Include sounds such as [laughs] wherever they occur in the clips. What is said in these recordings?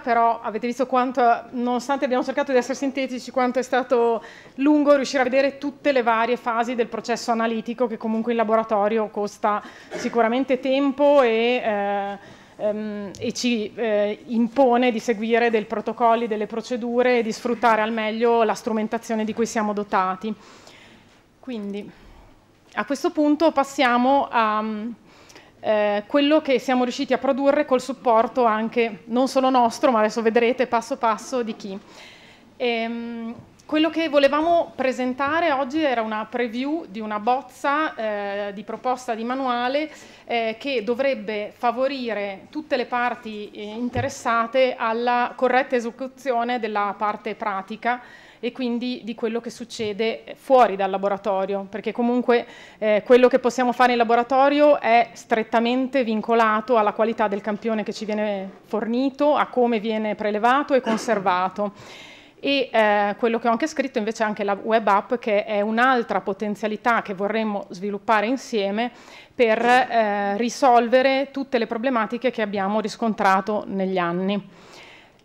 però avete visto quanto, nonostante abbiamo cercato di essere sintetici, quanto è stato lungo riuscire a vedere tutte le varie fasi del processo analitico che comunque in laboratorio costa sicuramente tempo e... Eh, ehm, e ci eh, impone di seguire dei protocolli, delle procedure e di sfruttare al meglio la strumentazione di cui siamo dotati. Quindi a questo punto passiamo a, eh, quello che siamo riusciti a produrre col supporto anche non solo nostro, ma adesso vedrete passo passo di chi. Ehm, quello che volevamo presentare oggi era una preview di una bozza eh, di proposta di manuale eh, che dovrebbe favorire tutte le parti eh, interessate alla corretta esecuzione della parte pratica e quindi di quello che succede fuori dal laboratorio, perché comunque eh, quello che possiamo fare in laboratorio è strettamente vincolato alla qualità del campione che ci viene fornito, a come viene prelevato e conservato e eh, quello che ho anche scritto invece è anche la web app che è un'altra potenzialità che vorremmo sviluppare insieme per eh, risolvere tutte le problematiche che abbiamo riscontrato negli anni.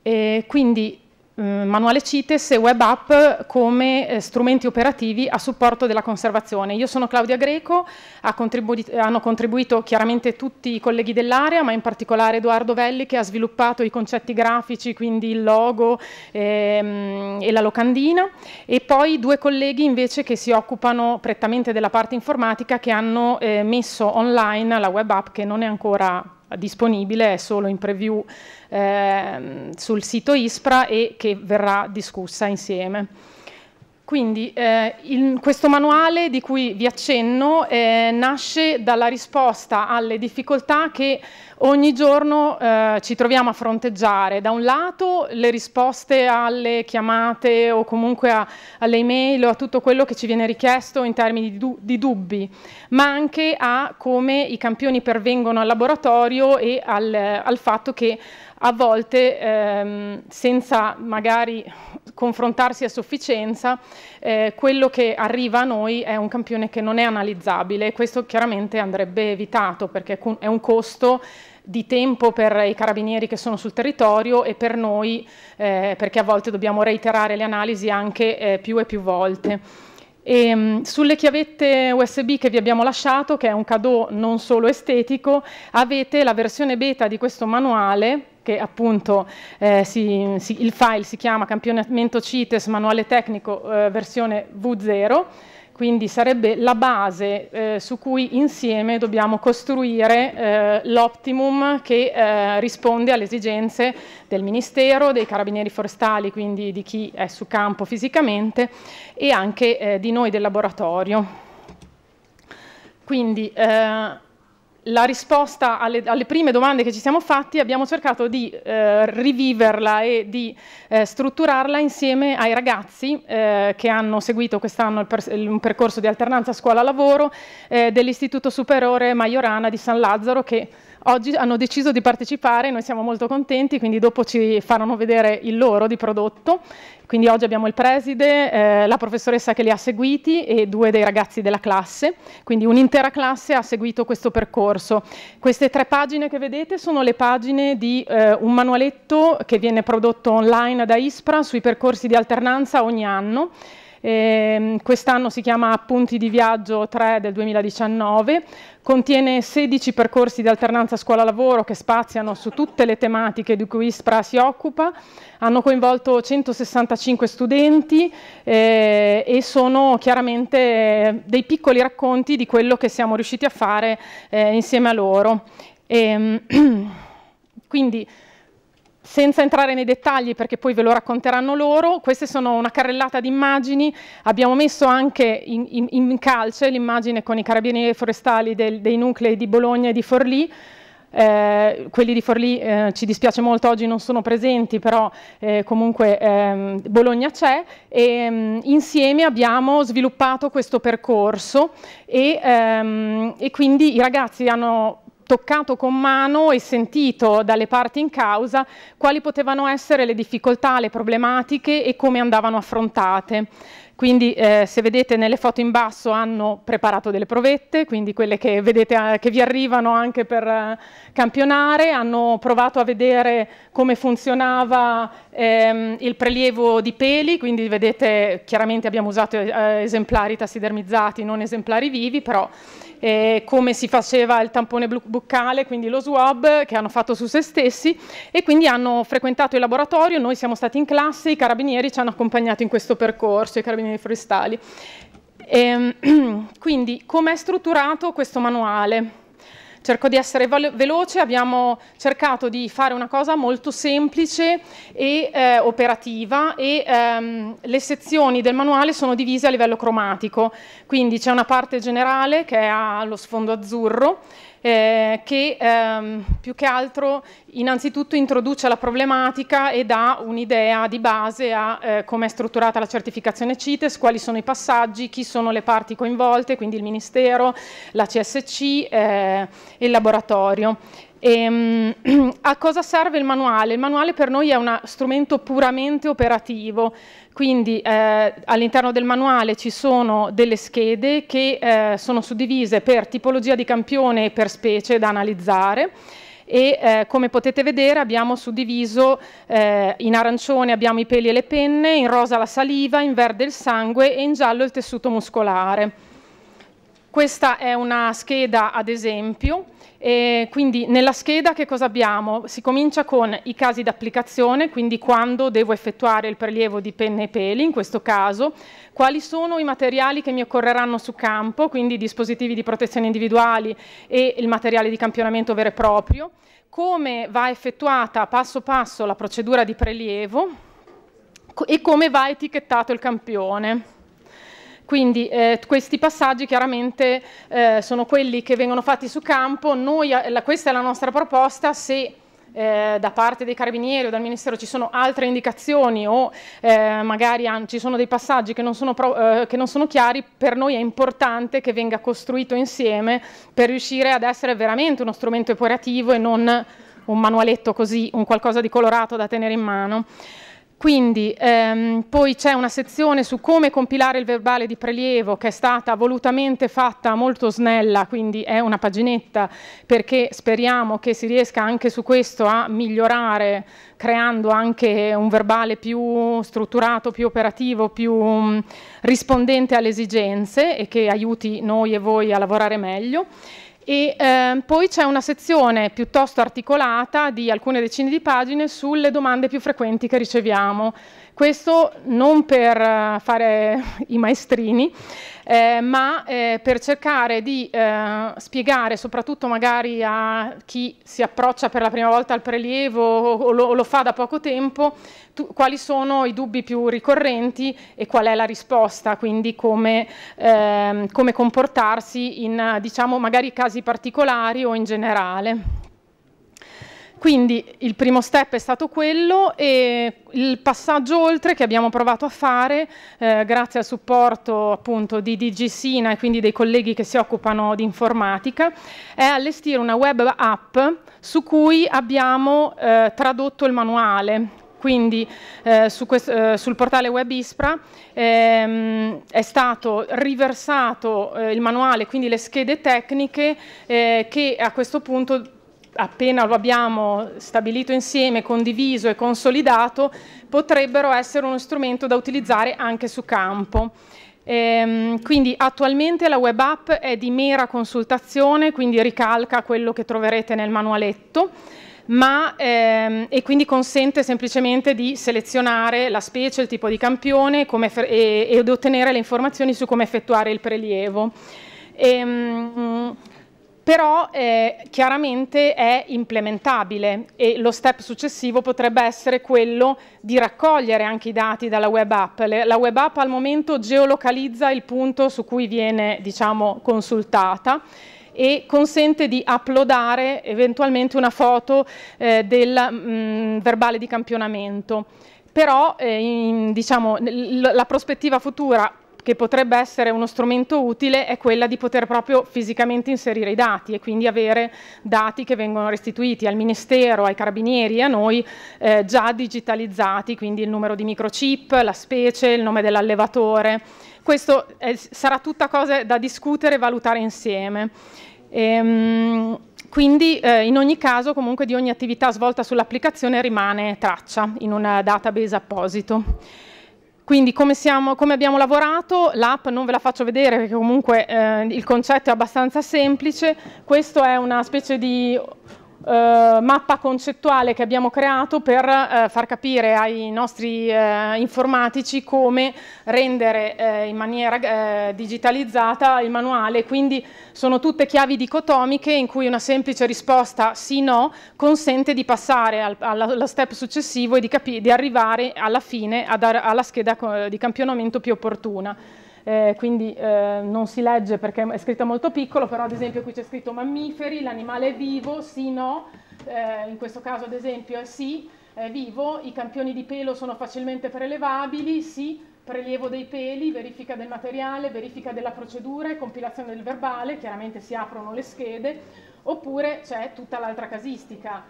E quindi Mm, manuale CITES e web app come eh, strumenti operativi a supporto della conservazione. Io sono Claudia Greco, ha contribuito, hanno contribuito chiaramente tutti i colleghi dell'area, ma in particolare Edoardo Velli che ha sviluppato i concetti grafici, quindi il logo ehm, e la locandina, e poi due colleghi invece che si occupano prettamente della parte informatica che hanno eh, messo online la web app che non è ancora disponibile solo in preview eh, sul sito ISPRA e che verrà discussa insieme. Quindi eh, in questo manuale di cui vi accenno eh, nasce dalla risposta alle difficoltà che ogni giorno eh, ci troviamo a fronteggiare. Da un lato le risposte alle chiamate o comunque a, alle email o a tutto quello che ci viene richiesto in termini di, du di dubbi, ma anche a come i campioni pervengono al laboratorio e al, al fatto che a volte ehm, senza magari confrontarsi a sufficienza, eh, quello che arriva a noi è un campione che non è analizzabile e questo chiaramente andrebbe evitato perché è un costo di tempo per i carabinieri che sono sul territorio e per noi eh, perché a volte dobbiamo reiterare le analisi anche eh, più e più volte. E, ehm, sulle chiavette USB che vi abbiamo lasciato, che è un cadeau non solo estetico, avete la versione beta di questo manuale che appunto eh, si, si, il file si chiama campionamento CITES manuale tecnico eh, versione V0 quindi sarebbe la base eh, su cui insieme dobbiamo costruire eh, l'optimum che eh, risponde alle esigenze del Ministero, dei carabinieri forestali, quindi di chi è su campo fisicamente e anche eh, di noi del laboratorio. Quindi, eh, la risposta alle, alle, prime domande che ci siamo fatti abbiamo cercato di eh, riviverla e di eh, strutturarla insieme ai ragazzi eh, che hanno seguito quest'anno per, un percorso di alternanza scuola-lavoro eh, dell'Istituto Superiore Maiorana di San Lazzaro che Oggi hanno deciso di partecipare, noi siamo molto contenti, quindi dopo ci faranno vedere il loro di prodotto. Quindi oggi abbiamo il preside, eh, la professoressa che li ha seguiti e due dei ragazzi della classe, quindi un'intera classe ha seguito questo percorso. Queste tre pagine che vedete sono le pagine di eh, un manualetto che viene prodotto online da ISPRA sui percorsi di alternanza ogni anno Ehm, quest'anno si chiama Appunti di viaggio 3 del 2019, contiene 16 percorsi di alternanza scuola-lavoro che spaziano su tutte le tematiche di cui ISPRA si occupa, hanno coinvolto 165 studenti eh, e sono chiaramente eh, dei piccoli racconti di quello che siamo riusciti a fare eh, insieme a loro. E, ehm, [clears throat] quindi, senza entrare nei dettagli perché poi ve lo racconteranno loro, queste sono una carrellata di immagini, abbiamo messo anche in, in, in calce l'immagine con i carabinieri forestali del, dei nuclei di Bologna e di Forlì, eh, quelli di Forlì eh, ci dispiace molto oggi non sono presenti, però eh, comunque ehm, Bologna c'è e ehm, insieme abbiamo sviluppato questo percorso e, ehm, e quindi i ragazzi hanno toccato con mano e sentito dalle parti in causa quali potevano essere le difficoltà, le problematiche e come andavano affrontate. Quindi eh, se vedete nelle foto in basso hanno preparato delle provette, quindi quelle che, vedete, eh, che vi arrivano anche per eh, campionare, hanno provato a vedere come funzionava ehm, il prelievo di peli, quindi vedete chiaramente abbiamo usato eh, esemplari tassidermizzati, non esemplari vivi, però eh, come si faceva il tampone buccale, quindi lo swab che hanno fatto su se stessi e quindi hanno frequentato il laboratorio, noi siamo stati in classe, i carabinieri ci hanno accompagnato in questo percorso, i carabinieri forestali. E, ehm, [clears throat] quindi com'è strutturato questo manuale? cerco di essere veloce, abbiamo cercato di fare una cosa molto semplice e eh, operativa e ehm, le sezioni del manuale sono divise a livello cromatico, quindi c'è una parte generale che ha lo sfondo azzurro, eh, che ehm, più che altro innanzitutto introduce la problematica e dà un'idea di base a eh, come è strutturata la certificazione CITES, quali sono i passaggi, chi sono le parti coinvolte, quindi il Ministero, la CSC eh, e il laboratorio. E, ehm, [clears throat] a cosa serve il manuale? Il manuale per noi è uno strumento puramente operativo, quindi eh, all'interno del manuale ci sono delle schede che eh, sono suddivise per tipologia di campione e per specie da analizzare e eh, come potete vedere abbiamo suddiviso eh, in arancione abbiamo i peli e le penne, in rosa la saliva, in verde il sangue e in giallo il tessuto muscolare. Questa è una scheda ad esempio, e quindi nella scheda che cosa abbiamo? Si comincia con i casi d'applicazione, quindi quando devo effettuare il prelievo di penne e peli in questo caso, quali sono i materiali che mi occorreranno su campo, quindi dispositivi di protezione individuali e il materiale di campionamento vero e proprio, come va effettuata passo passo la procedura di prelievo e come va etichettato il campione. Quindi eh, questi passaggi chiaramente eh, sono quelli che vengono fatti su campo, Noi, eh, la, questa è la nostra proposta, se eh, da parte dei carabinieri o dal ministero ci sono altre indicazioni o eh, magari ci sono dei passaggi che non, pro, eh, che non, sono chiari, per noi è importante che venga costruito insieme per riuscire ad essere veramente uno strumento operativo e non un manualetto così, un qualcosa di colorato da tenere in mano. Quindi ehm, poi c'è una sezione su come compilare il verbale di prelievo che è stata volutamente fatta molto snella, quindi è una paginetta perché speriamo che si riesca anche su questo a migliorare creando anche un verbale più strutturato, più operativo, più mh, mm, rispondente alle esigenze e che aiuti noi e voi a lavorare meglio. E eh, poi c'è una sezione piuttosto articolata di alcune decine di pagine sulle domande più frequenti che riceviamo. Questo non per eh, fare [laughs] i maestrini, eh, ma eh, per cercare di eh, spiegare, soprattutto magari a chi si approccia per la prima volta al prelievo o lo, lo fa da poco tempo, tu, quali sono i dubbi più ricorrenti e qual è la risposta, quindi come, ehm, come comportarsi in diciamo, magari casi casi particolari o in generale. Quindi il primo step è stato quello e il passaggio oltre che abbiamo provato a fare eh, grazie al supporto appunto di DG e quindi dei colleghi che si occupano di informatica è allestire una web app su cui abbiamo eh, tradotto il manuale quindi eh, su eh, sul portale web ISPRA ehm, è stato riversato eh, il manuale, quindi le schede tecniche eh, che a questo punto appena lo abbiamo stabilito insieme, condiviso e consolidato, potrebbero essere uno strumento da utilizzare anche su campo. Ehm, quindi attualmente la web app è di mera consultazione, quindi ricalca quello che troverete nel manualetto ma, ehm, e quindi consente semplicemente di selezionare la specie, il tipo di campione e, ed ottenere le informazioni su come effettuare il prelievo. Ehm, però eh, chiaramente è implementabile e lo step successivo potrebbe essere quello di raccogliere anche i dati dalla web app. Le, la web app al momento geolocalizza il punto su cui viene diciamo, consultata e consente di uploadare eventualmente una foto eh, del mh, mm, verbale di campionamento. Però eh, in, diciamo, la prospettiva futura che potrebbe essere uno strumento utile è quella di poter proprio fisicamente inserire i dati e quindi avere dati che vengono restituiti al Ministero, ai Carabinieri e a noi eh, già digitalizzati, quindi il numero di microchip, la specie, il nome dell'allevatore. Questo è, sarà tutta cosa da discutere e valutare insieme. Ehm, quindi eh, in ogni caso comunque di ogni attività svolta sull'applicazione rimane traccia in un database apposito. Quindi come, siamo, come abbiamo lavorato, l'app non ve la faccio vedere perché comunque eh, il concetto è abbastanza semplice, questo è una specie di eh, mappa concettuale che abbiamo creato per eh, far capire ai nostri eh, informatici come rendere eh, in maniera eh, digitalizzata il manuale, quindi sono tutte chiavi dicotomiche in cui una semplice risposta sì-no consente di passare al, allo step successivo e di, di arrivare alla fine alla scheda di campionamento più opportuna eh, quindi eh, non si legge perché è scritto molto piccolo, però ad esempio qui c'è scritto mammiferi, l'animale è vivo, sì, no, eh, in questo caso ad esempio è sì, è vivo, i campioni di pelo sono facilmente prelevabili, sì, prelievo dei peli, verifica del materiale, verifica della procedura e compilazione del verbale, chiaramente si aprono le schede, oppure c'è tutta l'altra casistica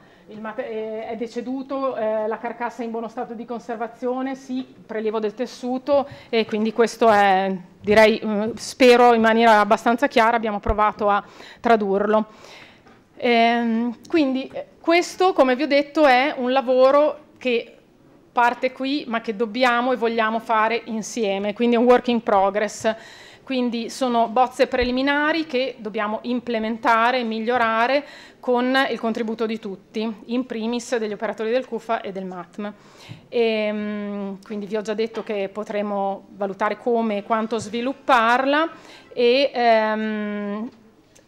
eh, è deceduto, eh, la carcassa è in buono stato di conservazione, sì, prelievo del tessuto e quindi questo è, direi, mm, spero in maniera abbastanza chiara, abbiamo provato a tradurlo. Ehm, quindi eh, questo, come vi ho detto, è un lavoro che parte qui ma che dobbiamo e vogliamo fare insieme, quindi è un work in progress quindi sono bozze preliminari che dobbiamo implementare e migliorare con il contributo di tutti, in primis degli operatori del CUFA e del MATM. E, ehm, quindi vi ho già detto che potremo valutare come e quanto svilupparla e ehm,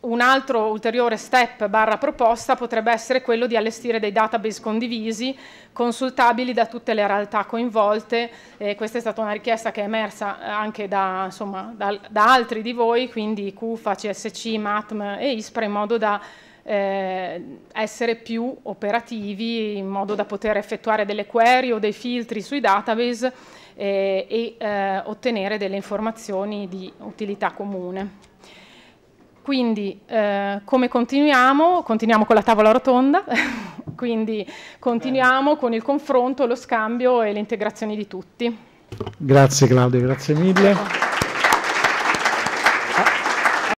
un altro ulteriore step barra proposta potrebbe essere quello di allestire dei database condivisi consultabili da tutte le realtà coinvolte. Eh, questa è stata una richiesta che è emersa eh, anche da, insomma, da, da altri di voi, quindi CUFA, CSC, MATM e ISPRA, in modo da eh, essere più operativi, in modo da poter effettuare delle query o dei filtri sui database eh, e eh, ottenere delle informazioni di utilità comune. Quindi eh, come continuiamo? Continuiamo con la tavola rotonda, [laughs] quindi continuiamo con il confronto, lo scambio e le integrazioni di tutti. Grazie Claudio, grazie mille.